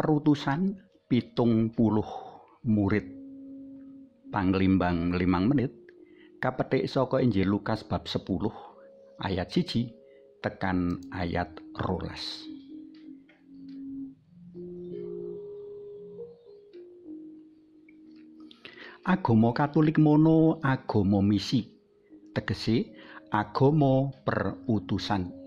perutusan pitung puluh murid panglimbang limang menit kapetik Soko Injil Lukas bab 10 ayat cici tekan ayat rolas Agomo Katolik mono agomo misi tegesi agomo perutusan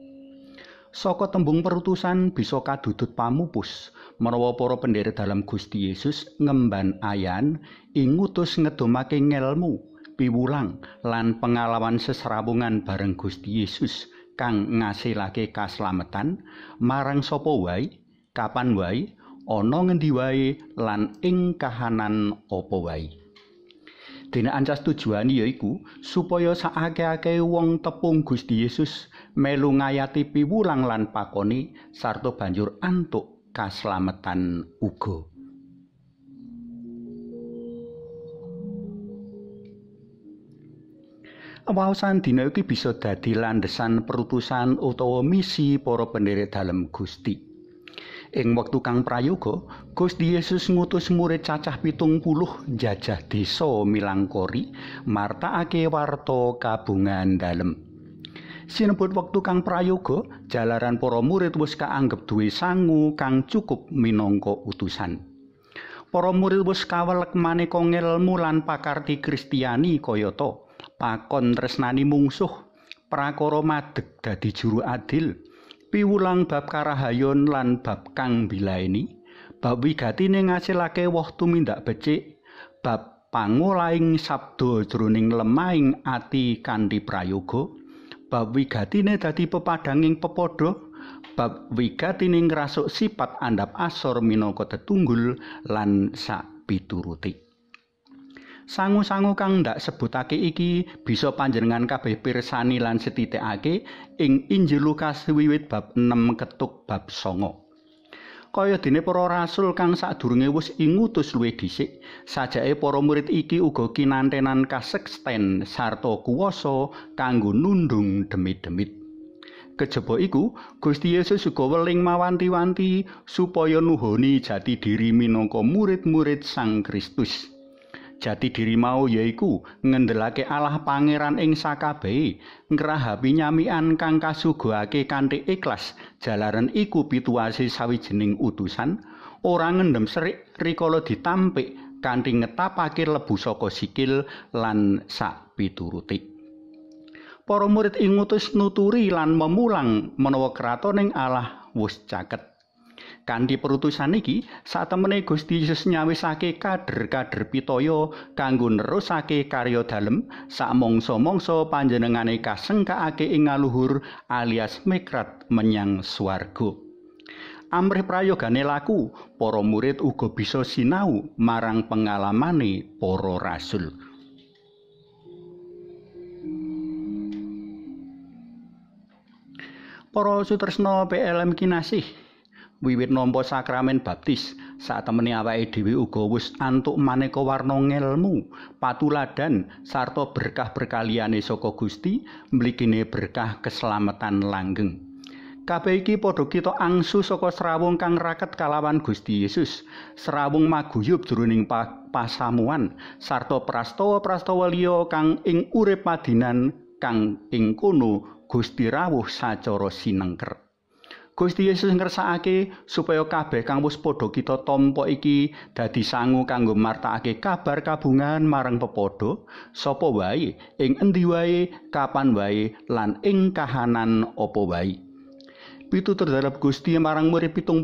saka tembung perutusan bisa kadudut pamupus merawa para pendere dalam Gusti Yesus ngemban ayan ingutus ngutus ngedomake ngelmu piwulang lan pengalaman sesrawungan bareng Gusti Yesus kang ngasilake kaslametan marang sapa wai kapan wai ana ngendi wai lan ing kahanan apa wai Dene ancas tujuane yaiku supaya saake-ake wong tepung Gusti Yesus melu ngayati piwulang lan pakoni sarta banjur antuk kaslametan uga. Waosan dina iki bisa dadi landesan perutusan utawa misi para pendherek dalem Gusti. Ing wektu kang prayoga, Gusti Yesus ngutus murid cacah pitung puluh jajah desa Milangkori martakake warta kabungan dalem. Sinebut wektu kang prayoga, jalaran para murid wis kaanggep duwe sangu kang cukup minangka utusan. Para murid wis kawelek maneka ngelmu lan pakarti kristiani kaya pakon tresnani mungsuh, prakara madeg dadi juru adil. piwulang bab karahayun lan bab kang bilaeni bab wigatine ngasilake woh tumindak becik bab pangulaing sabdo jroning lemahing ati kanthi prayoga bab wigatine dadi pepadanging pepodo bab wigatine ngrasuk sipat andap asor minangka tetunggul lan sak sangu-sangu kang ndak sebutake iki bisa panjenengan kabeh pirsani lan setitikake ing Injil Lukas wiwit bab 6 ketuk bab 9. kaya dene para rasul kang sadurunge wis ngutus luwih dhisik sajake para murid iki uga kinantenan kasekten sarta kuwasa kanggo nundung demit-demit kejaba iku Gusti Yesus uga weling mawanti-wanti supaya nuhoni jati diri minangka murid-murid Sang Kristus jati diri mau yaiku ngendelake Allah pangeran ing sakabehe ngrahapi nyamian kang kasuguhake kanthi ikhlas jalaran iku pituasi sawijining utusan orang ngendhem serik rikala ditampik kanthi ngetapake lebu saka sikil lan sak pituruti para murid ing ngutus nuturi lan memulang menawa kratoning Allah wis caket Kanthi perutusan iki, satemene Gusti Yesus nyawisake kader-kader pitaya kanggo nerusake karya dalem sak mangsa-mangsa panjenengane kasengkaake ing ngaluhur alias mikrat menyang swarga. Amrih prayogane laku, para murid uga bisa sinau marang pengalamane para rasul. Para sutresna PLM kinasih. wiwit nampa sakramen baptis satemene awake dhewe uga wis antuk maneka warna ngelmu patuladan sarta berkah berkaliane saka Gusti mligine berkah keselamatan langgeng kabeh iki padha kita angsu saka srawung kang raket kalawan Gusti Yesus srawung maguyub jroning pasamuan sarta prastawa-prastawa liya kang ing urip padinan kang ing kono Gusti rawuh sacara sinengker Gusti Yesus ngersakake supaya kabeh kang wis padha kita tompok iki dadi sangu kanggo martakake kabar kabungan marang pepodo sapa wae ing endi wae kapan wae lan ing kahanan apa wae pitu terdarap Gusti marang murid 70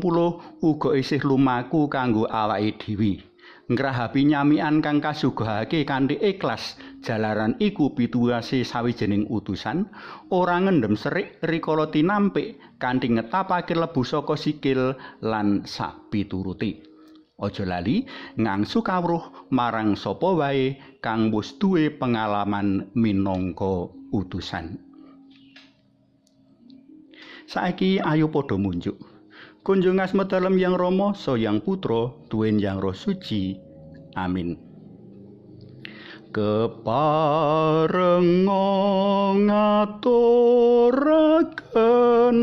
uga isih lumaku kanggo awake dhewe ngrahapi nyamian kang kasugahake kanthi ikhlas jalaran iku pituwase sawijining utusan ora ngendhem serik rikala tinampik kanthi ngetapake lebu saka sikil lan sak pituruti aja lali ngangsu kawruh marang sapa wae kang wis pengalaman minangka utusan saiki ayo padha munjuk kunjung asma dalem yang Rama soyang putra duwin yang roh suci amin keparengong ngaturaken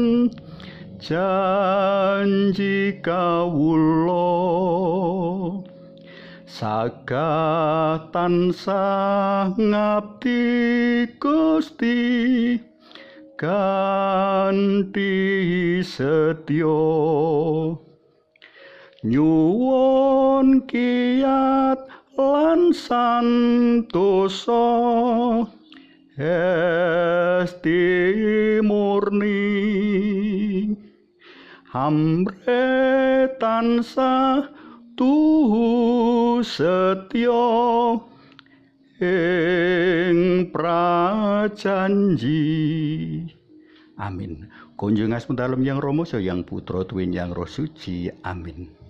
janji kawula saka tansah ngabdi gusti kanthi setya nyuwun kiat lansantoso santosa esti murni hamre tansah tuhu setya ing janji. Amin. Kunjungan dalam yang romo so yang putra Twin yang roh suci. Amin.